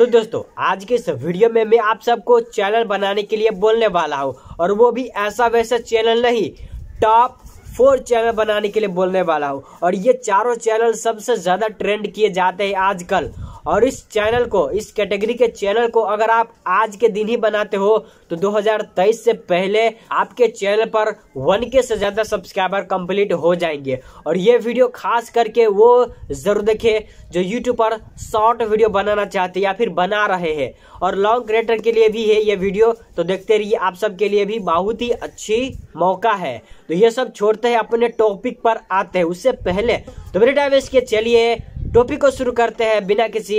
तो दोस्तों आज के इस वीडियो में मैं आप सबको चैनल बनाने के लिए बोलने वाला हूँ और वो भी ऐसा वैसा चैनल नहीं टॉप फोर चैनल बनाने के लिए बोलने वाला हूँ और ये चारों चैनल सबसे ज़्यादा ट्रेंड किए जाते हैं आजकल और इस चैनल को इस कैटेगरी के चैनल को अगर आप आज के दिन ही बनाते हो तो 2023 से पहले आपके चैनल पर वन के से ज़्यादा सब्सक्राइबर कंप्लीट हो जाएंगे और ये वीडियो खास करके वो ज़रूर देखें जो यूट्यूब पर शॉर्ट वीडियो बनाना चाहते या फिर बना रहे हैं और लॉन्ग क्रिएटर के लिए भी है ये वीडियो तो देखते रहिए आप सबके लिए भी बहुत ही अच्छी मौका है तो ये सब छोड़ते हैं अपने टॉपिक पर आते हैं उससे पहले तो मेरे डाइवेस के चलिए टॉपिक को शुरू करते हैं बिना किसी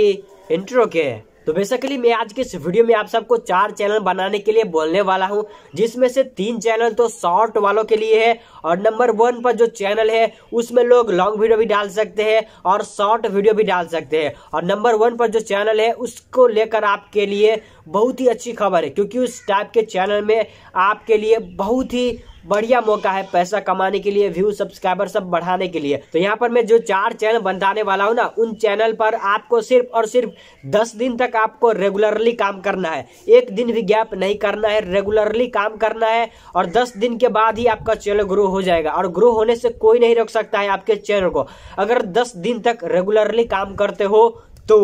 इंट्रो के तो बेसिकली मैं आज के इस वीडियो में आप सबको चार चैनल बनाने के लिए बोलने वाला हूं जिसमें से तीन चैनल तो शॉर्ट वालों के लिए है और नंबर वन पर जो चैनल है उसमें लोग लॉन्ग वीडियो भी डाल सकते हैं और शॉर्ट वीडियो भी डाल सकते हैं और नंबर वन पर जो चैनल है उसको लेकर आपके लिए बहुत ही अच्छी खबर है क्योंकि उस टाइप के चैनल में आपके लिए बहुत ही बढ़िया मौका है पैसा कमाने के लिए व्यू सब्सक्राइबर सब बढ़ाने के लिए तो यहाँ पर मैं जो चार चैनल बनाने वाला हूँ ना उन चैनल पर आपको सिर्फ और सिर्फ दस दिन तक आपको रेगुलरली काम करना है एक दिन भी गैप नहीं करना है रेगुलरली काम करना है और दस दिन के बाद ही आपका चैनल ग्रो हो जाएगा और ग्रो होने से कोई नहीं रोक सकता है आपके चैनल को अगर दस दिन तक रेगुलरली काम करते हो तो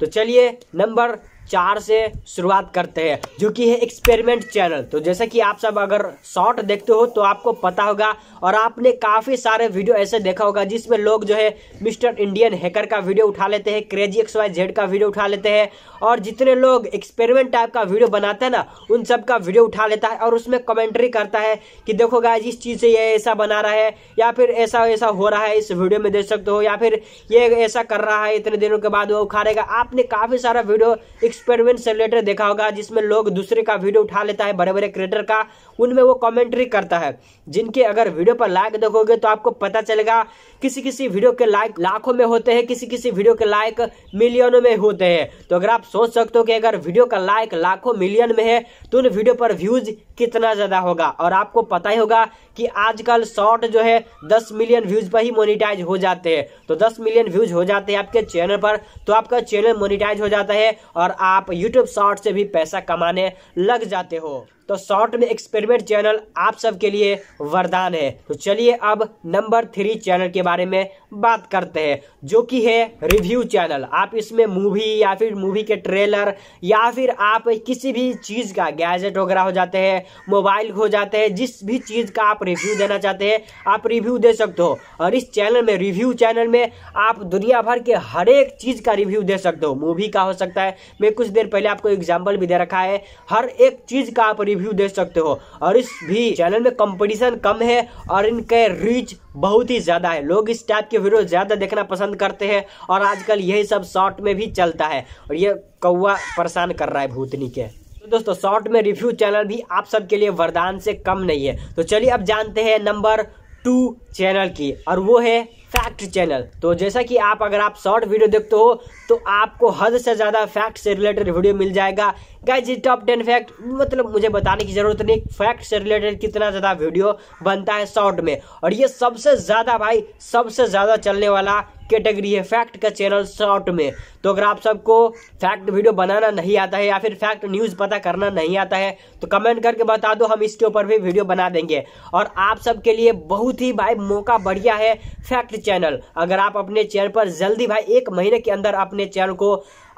तो चलिए नंबर चार से शुरुआत करते हैं जो कि है एक्सपेरिमेंट चैनल तो जैसे कि आप सब अगर शॉर्ट देखते हो तो आपको पता होगा और आपने काफ़ी सारे वीडियो ऐसे देखा होगा जिसमें लोग जो है मिस्टर इंडियन हैकर का वीडियो उठा लेते हैं क्रेजी एक्स वाई जेड का वीडियो उठा लेते हैं और जितने लोग एक्सपेरिमेंट टाइप का वीडियो बनाते हैं ना उन सब का वीडियो उठा लेता है और उसमें कमेंट्री करता है कि देखो गाय इस चीज़ से ये ऐसा बना रहा है या फिर ऐसा ऐसा हो रहा है इस वीडियो में देख सकते हो या फिर ये ऐसा कर रहा है इतने दिनों के बाद वो उखाड़ेगा आपने काफ़ी सारा वीडियो एक्सपेरिमेंट से रिलेटेड देखा होगा जिसमें लोग दूसरे का वीडियो उठा लेता है बड़े बड़े क्रिएटर का उनमें वो कमेंट्री करता है जिनके अगर वीडियो पर लाइक देखोगे तो आपको पता चलेगा किसी किसी वीडियो के लाइक लाखों में होते हैं किसी किसी वीडियो के लाइक मिलियनों में होते हैं तो अगर आप सोच सकते हो कि अगर वीडियो का लाइक लाखों मिलियन में है तो उन वीडियो पर व्यूज कितना ज्यादा होगा और आपको पता ही होगा कि आजकल शॉर्ट जो है दस मिलियन व्यूज पर ही मोनिटाइज हो जाते हैं तो दस मिलियन व्यूज हो जाते हैं आपके चैनल पर तो आपका चैनल मोनिटाइज हो जाता है और आप यूट्यूब शॉर्ट से भी पैसा कमाने लग जाते हो तो शॉर्ट में एक्सपेरिमेंट चैनल आप सबके लिए वरदान है तो चलिए अब नंबर थ्री चैनल के बारे में बात करते हैं जो कि है रिव्यू चैनल आप इसमें मूवी या फिर मूवी के ट्रेलर या फिर आप किसी भी चीज़ का गैजेट वगैरह हो जाते हैं मोबाइल हो जाते हैं जिस भी चीज़ का आप रिव्यू देना चाहते हैं आप रिव्यू दे सकते हो और इस चैनल में रिव्यू चैनल में आप दुनिया भर के हर एक चीज़ का रिव्यू दे सकते हो मूवी का हो सकता है मैं कुछ देर पहले आपको एग्जाम्पल भी दे रखा है हर एक चीज़ का आप रिव्यू दे सकते हो और इस भी चैनल में कंपटीशन कम है और इनके रीच बहुत ही ज़्यादा है लोग इस टाइप के वीडियो ज़्यादा देखना पसंद करते हैं और आजकल यही सब शॉर्ट में भी चलता है और ये कौआ परेशान कर रहा है भूतनी के तो दोस्तों शॉर्ट में रिव्यू चैनल भी आप सबके लिए वरदान से कम नहीं है तो चलिए अब जानते हैं नंबर टू चैनल की और वो है फैक्ट चैनल तो जैसा कि आप अगर आप शॉर्ट वीडियो देखते हो तो आपको हद से ज़्यादा फैक्ट से रिलेटेड वीडियो मिल जाएगा गाइज टॉप टेन फैक्ट मतलब मुझे बताने की जरूरत नहीं फैक्ट से रिलेटेड कितना ज़्यादा वीडियो बनता है शॉर्ट में और ये सबसे ज़्यादा भाई सबसे ज़्यादा चलने वाला कैटेगरी है फैक्ट का चैनल शॉर्ट में तो अगर आप सबको फैक्ट वीडियो बनाना नहीं आता है या फिर फैक्ट न्यूज़ पता करना नहीं आता है तो कमेंट करके बता दो हम इसके ऊपर भी वीडियो बना देंगे और आप सबके लिए बहुत ही भाई मौका बढ़िया है फैक्ट चैनल अगर आप अपने चैनल पर जल्दी भाई एक महीने के अंदर अपने चैनल को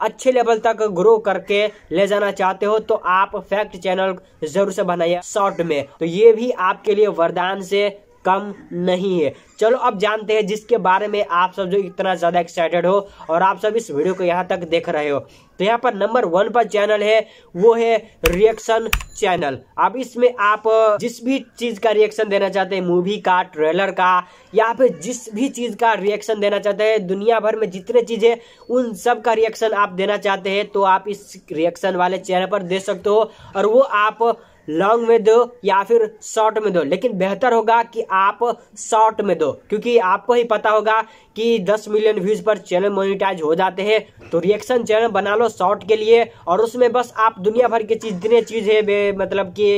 अच्छे लेवल तक ग्रो करके ले जाना चाहते हो तो आप फैक्ट चैनल जरूर से बनाइए शॉर्ट में तो ये भी आपके लिए वरदान से कम नहीं है चलो अब जानते हैं जिसके बारे में आप सब जो इतना ज़्यादा एक्साइटेड हो और आप सब इस वीडियो को यहाँ तक देख रहे हो तो यहाँ पर नंबर वन पर चैनल है वो है रिएक्शन चैनल अब इसमें आप जिस भी चीज़ का रिएक्शन देना चाहते हैं मूवी का ट्रेलर का या फिर जिस भी चीज़ का रिएक्शन देना चाहते हैं दुनिया भर में जितने चीज़ें उन सब का रिएक्शन आप देना चाहते हैं तो आप इस रिएक्शन वाले चैनल पर दे सकते हो और वो आप लॉन्ग में दो या फिर शॉर्ट में दो लेकिन बेहतर होगा कि आप शॉर्ट में दो क्योंकि आपको ही पता होगा कि 10 मिलियन व्यूज पर चैनल मोनिटाइज हो जाते हैं तो रिएक्शन चैनल बना लो शॉर्ट के लिए और उसमें बस आप दुनिया भर की चीज जितने चीज है मतलब कि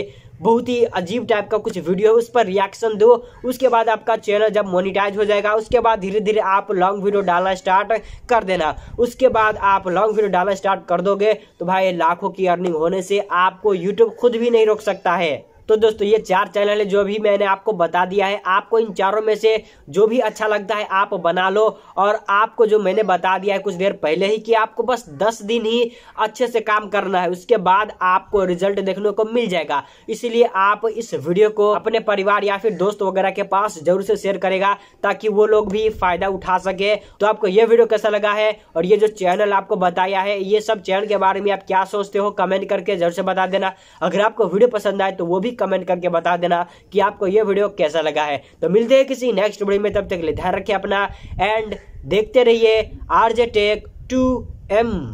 बहुत ही अजीब टाइप का कुछ वीडियो है उस पर रिएक्शन दो उसके बाद आपका चैनल जब मोनिटाइज हो जाएगा उसके बाद धीरे धीरे आप लॉन्ग वीडियो डालना स्टार्ट कर देना उसके बाद आप लॉन्ग वीडियो डालना स्टार्ट कर दोगे तो भाई लाखों की अर्निंग होने से आपको यूट्यूब खुद भी नहीं रोक सकता है तो दोस्तों ये चार चैनल है जो भी मैंने आपको बता दिया है आपको इन चारों में से जो भी अच्छा लगता है आप बना लो और आपको जो मैंने बता दिया है कुछ देर पहले ही कि आपको बस दस दिन ही अच्छे से काम करना है उसके बाद आपको रिजल्ट देखने को मिल जाएगा इसीलिए आप इस वीडियो को अपने परिवार या फिर दोस्त वगैरह के पास जरूर से शेयर करेगा ताकि वो लोग भी फायदा उठा सके तो आपको ये वीडियो कैसा लगा है और ये जो चैनल आपको बताया है ये सब चैनल के बारे में आप क्या सोचते हो कमेंट करके जरूर से बता देना अगर आपको वीडियो पसंद आए तो वो भी कमेंट करके बता देना कि आपको यह वीडियो कैसा लगा है तो मिलते हैं किसी नेक्स्ट वीडियो में तब तक ले ध्यान रखिए अपना एंड देखते रहिए आरजे टेक टू एम